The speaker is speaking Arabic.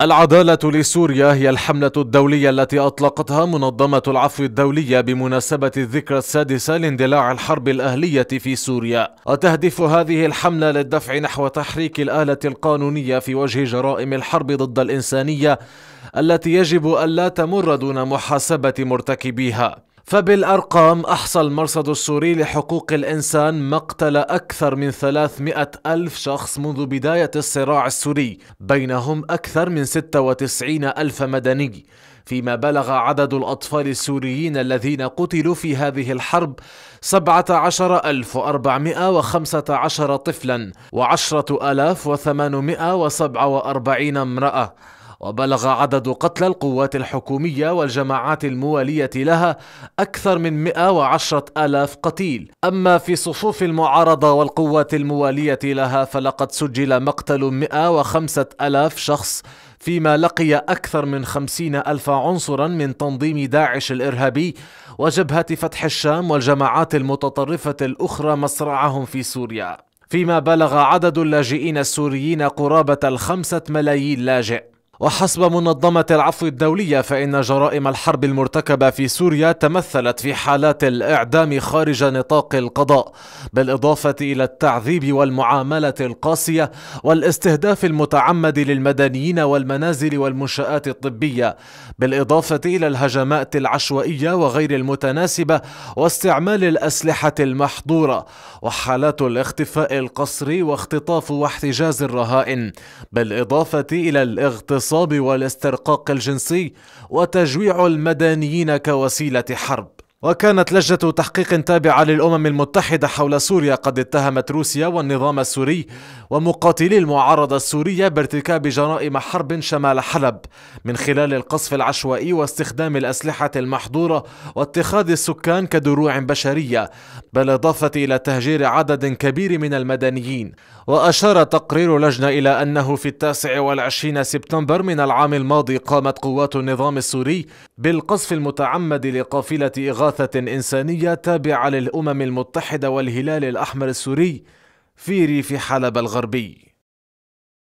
العدالة لسوريا هي الحملة الدولية التي أطلقتها منظمة العفو الدولية بمناسبة الذكرى السادسة لاندلاع الحرب الأهلية في سوريا وتهدف هذه الحملة للدفع نحو تحريك الآلة القانونية في وجه جرائم الحرب ضد الإنسانية التي يجب ألا تمر دون محاسبة مرتكبيها فبالأرقام أحصى المرصد السوري لحقوق الإنسان مقتل أكثر من 300 ألف شخص منذ بداية الصراع السوري بينهم أكثر من 96 ألف مدني فيما بلغ عدد الأطفال السوريين الذين قتلوا في هذه الحرب 17415 طفلا و10847 امرأة وبلغ عدد قتلى القوات الحكومية والجماعات الموالية لها أكثر من 110 ألاف قتيل أما في صفوف المعارضة والقوات الموالية لها فلقد سجل مقتل 105 ألاف شخص فيما لقي أكثر من خمسين ألف عنصرا من تنظيم داعش الإرهابي وجبهة فتح الشام والجماعات المتطرفة الأخرى مصرعهم في سوريا فيما بلغ عدد اللاجئين السوريين قرابة الخمسة ملايين لاجئ وحسب منظمة العفو الدولية فإن جرائم الحرب المرتكبة في سوريا تمثلت في حالات الإعدام خارج نطاق القضاء بالإضافة إلى التعذيب والمعاملة القاسية والاستهداف المتعمد للمدنيين والمنازل والمنشآت الطبية بالإضافة إلى الهجمات العشوائية وغير المتناسبة واستعمال الأسلحة المحظورة وحالات الاختفاء القسري واختطاف واحتجاز الرهائن بالإضافة إلى الاغتصاب الاغتصاب والاسترقاق الجنسي وتجويع المدنيين كوسيله حرب وكانت لجنة تحقيق تابعة للأمم المتحدة حول سوريا قد اتهمت روسيا والنظام السوري ومقاتلي المعارضة السورية بارتكاب جرائم حرب شمال حلب من خلال القصف العشوائي واستخدام الأسلحة المحظورة واتخاذ السكان كدروع بشرية بالإضافة إلى تهجير عدد كبير من المدنيين وأشار تقرير لجنة إلى أنه في التاسع والعشرين سبتمبر من العام الماضي قامت قوات النظام السوري بالقصف المتعمد لقافلة إغاثة إنسانية تابعة للأمم المتحدة والهلال الأحمر السوري في ريف حلب الغربي